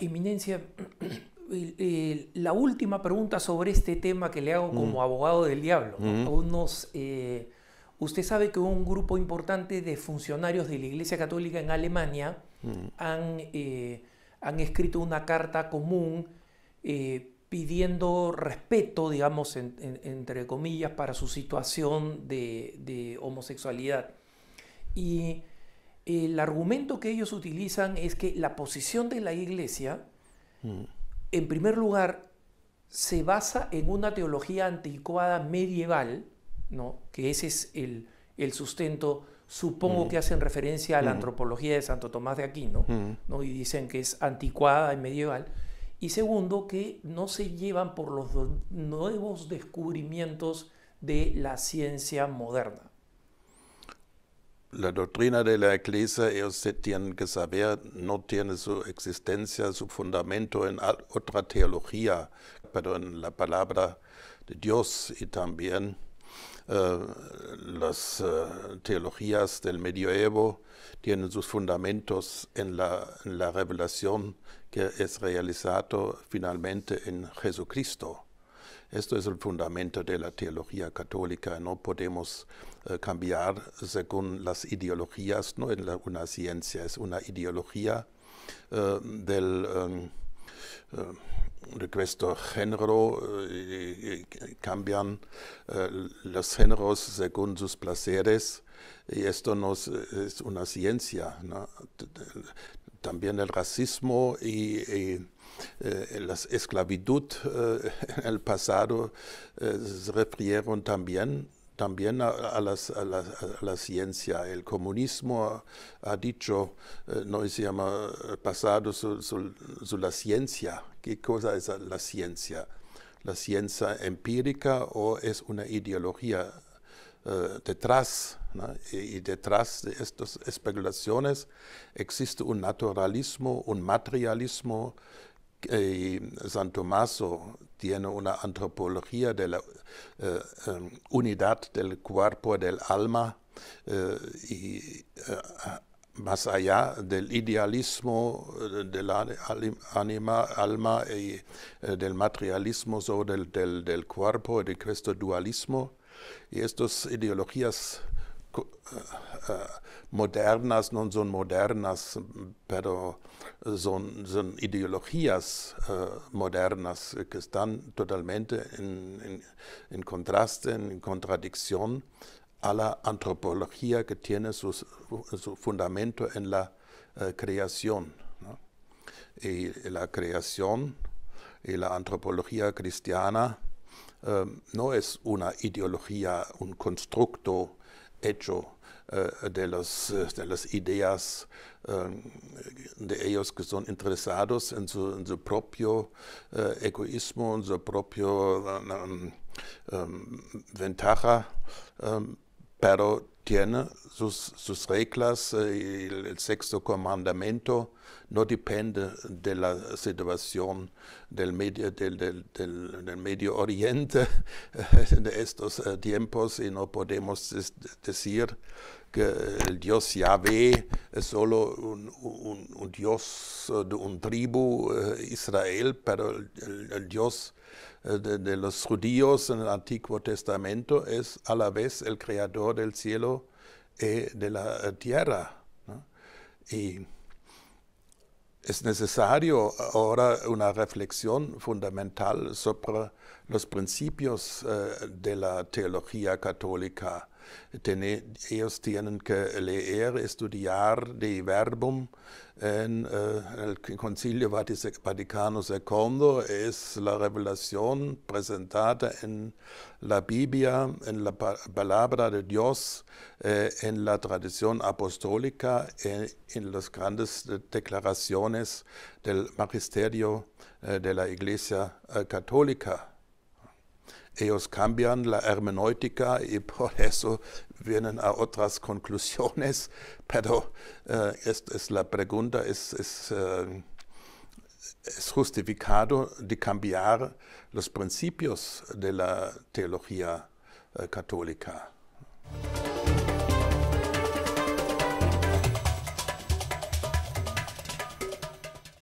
Eminencia, la última pregunta sobre este tema que le hago mm. como abogado del diablo. Mm. Unos, eh, usted sabe que un grupo importante de funcionarios de la Iglesia Católica en Alemania mm. han, eh, han, escrito una carta común eh, pidiendo respeto, digamos, entre comillas, para su situación de, de homosexualidad. Y el argumento que ellos utilizan es que la posición de la iglesia, mm. en primer lugar, se basa en una teología anticuada medieval, ¿no? que ese es el, sustento, supongo mm. que hacen referencia a la mm. antropología de Santo Tomás de Aquino, ¿no? y dicen que es anticuada y medieval, y segundo, que no se llevan por los nuevos descubrimientos de la ciencia moderna. La doctrina de la Iglesia, ellos tienen que saber, no tiene su existencia, su fundamento en otra teología, pero en la palabra de Dios y también eh, las eh, teologías del medioevo tienen sus fundamentos en la revelación que es realizado finalmente en Jesucristo. Esto es el fundamento de la teología católica. No podemos eh, cambiar según las ideologías. No es una ciencia, es una ideología eh, del em, eh, de este género cambian los géneros según sus placeres y esto no es, una ciencia. También el racismo y eh, la esclavitud eh, en el pasado eh, se refirieron también también a, la, ciencia. El comunismo ha, dicho, no se llama pasado sobre la ciencia. ¿Qué cosa es la ciencia? ¿La ciencia empírica o es una ideología detrás? y, detrás de estas especulaciones existe un naturalismo, un materialismo y eh, San Tomaso tiene una antropología de la eh, em, unidad del cuerpo, del alma, eh, y más allá del idealismo del anima, alma y del materialismo sobre del, del, del, cuerpo, de este dualismo. Y estas ideologías Äh, äh, modernas, no son modernas, pero son, ideologías äh, modernas que están totalmente en, contraste, en contradicción a la antropología que tiene su fundamento en la creación. Y la creación y la antropología cristiana ähm, no es una ideología, un constructo eh, de, las de las ideas eh, de ellos que son interesados en su, propio eh, egoísmo, en su propio um, ventaja, pero tiene sus, reglas, eh, y el, sexto comandamento no depende de la situación del medio, del, del medio Oriente de estos eh, tiempos y no podemos decir el dios Yahvé es solo un, dios de un tribu, eh, Israel, pero el, dios eh, de, los judíos en el Antiguo Testamento es a la vez el creador del cielo y eh, de la tierra. Y es necesario ahora una reflexión fundamental sobre los principios de la teología católica ellos tienen que leer, estudiar de verbum en eh, el Concilio Vaticano II es la revelación presentada en la Biblia, en la palabra de Dios, eh, en la tradición apostólica, eh, en las grandes declaraciones del magisterio de la Iglesia Católica. Ellos cambian la hermenéutica y por eso vienen a otras conclusiones, pero eh, es, la pregunta es, eh, es, justificado de cambiar los principios de la teología eh, católica.